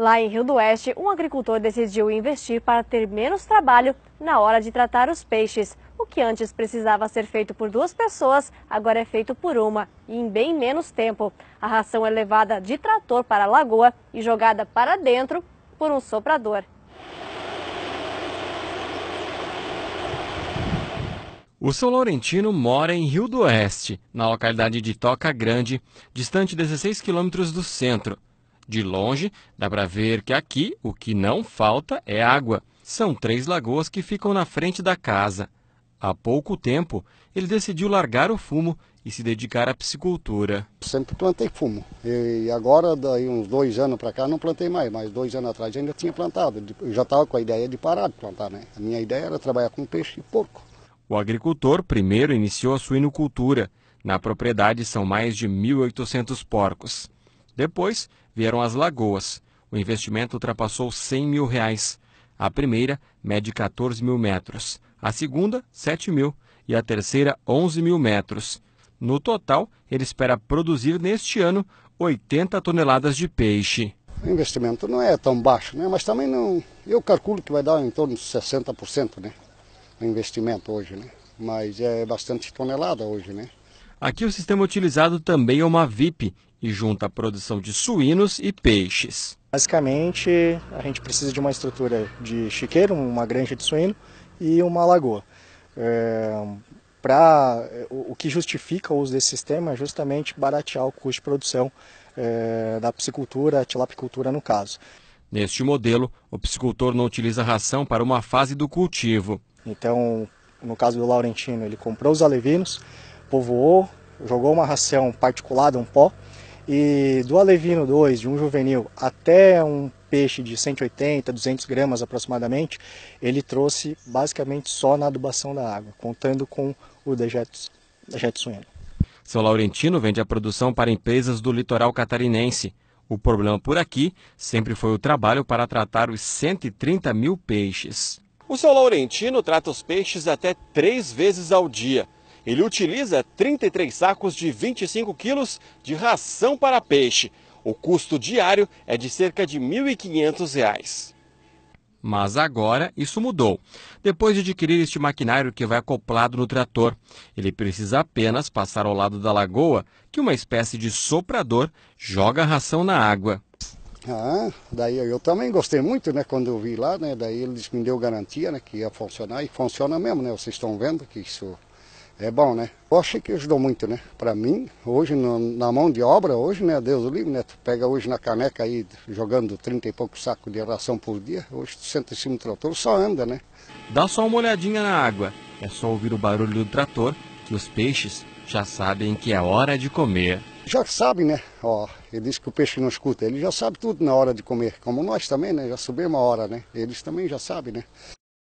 Lá em Rio do Oeste, um agricultor decidiu investir para ter menos trabalho na hora de tratar os peixes. O que antes precisava ser feito por duas pessoas, agora é feito por uma e em bem menos tempo. A ração é levada de trator para a lagoa e jogada para dentro por um soprador. O São Laurentino mora em Rio do Oeste, na localidade de Toca Grande, distante 16 quilômetros do centro. De longe, dá para ver que aqui o que não falta é água. São três lagoas que ficam na frente da casa. Há pouco tempo, ele decidiu largar o fumo e se dedicar à piscicultura. Sempre plantei fumo. E agora, daí uns dois anos para cá, não plantei mais, mas dois anos atrás ainda tinha plantado. Eu já estava com a ideia de parar de plantar, né? A minha ideia era trabalhar com peixe e porco. O agricultor primeiro iniciou a suinocultura. Na propriedade são mais de 1.800 porcos. Depois vieram as lagoas. O investimento ultrapassou 100 mil reais. A primeira mede 14 mil metros, a segunda 7 mil e a terceira 11 mil metros. No total, ele espera produzir neste ano 80 toneladas de peixe. O investimento não é tão baixo, né? mas também não. Eu calculo que vai dar em torno de 60% né? o investimento hoje, né? mas é bastante tonelada hoje. Né? Aqui o sistema utilizado também é uma VIP e junta a produção de suínos e peixes. Basicamente, a gente precisa de uma estrutura de chiqueiro, uma granja de suíno e uma lagoa. É, pra, o, que justifica o uso desse sistema é justamente baratear o custo de produção é, da piscicultura, a tilapicultura no caso. Neste modelo, o piscicultor não utiliza ração para uma fase do cultivo. Então, no caso do Laurentino, ele comprou os alevinos, povoou, jogou uma ração particulada, um pó, e do alevino 2, de um juvenil, até um peixe de 180, 200 gramas aproximadamente, ele trouxe basicamente só na adubação da água, contando com o dejeto, dejeto suíno. São Laurentino vende a produção para empresas do litoral catarinense. O problema por aqui sempre foi o trabalho para tratar os 130 mil peixes. O seu Laurentino trata os peixes até três vezes ao dia. Ele utiliza 33 sacos de 25 quilos de ração para peixe. O custo diário é de cerca de R$ 1.500. Mas agora isso mudou. Depois de adquirir este maquinário que vai acoplado no trator, ele precisa apenas passar ao lado da lagoa, que uma espécie de soprador joga a ração na água. Ah, daí eu também gostei muito, né, quando eu vi lá, né, daí ele me deu garantia, né, que ia funcionar e funciona mesmo, né, vocês estão vendo que isso é bom, né? Eu achei que ajudou muito, né? Para mim, hoje, no, na mão de obra, hoje, né? Deus o livre, né? Tu pega hoje na caneca aí, jogando 30 e poucos sacos de ração por dia, hoje tu senta em cima do trator, só anda, né? Dá só uma olhadinha na água. É só ouvir o barulho do trator que os peixes já sabem que é hora de comer. Já sabem, né? Ó, ele disse que o peixe não escuta, ele já sabe tudo na hora de comer, como nós também, né? Já subimos a hora, né? Eles também já sabem, né?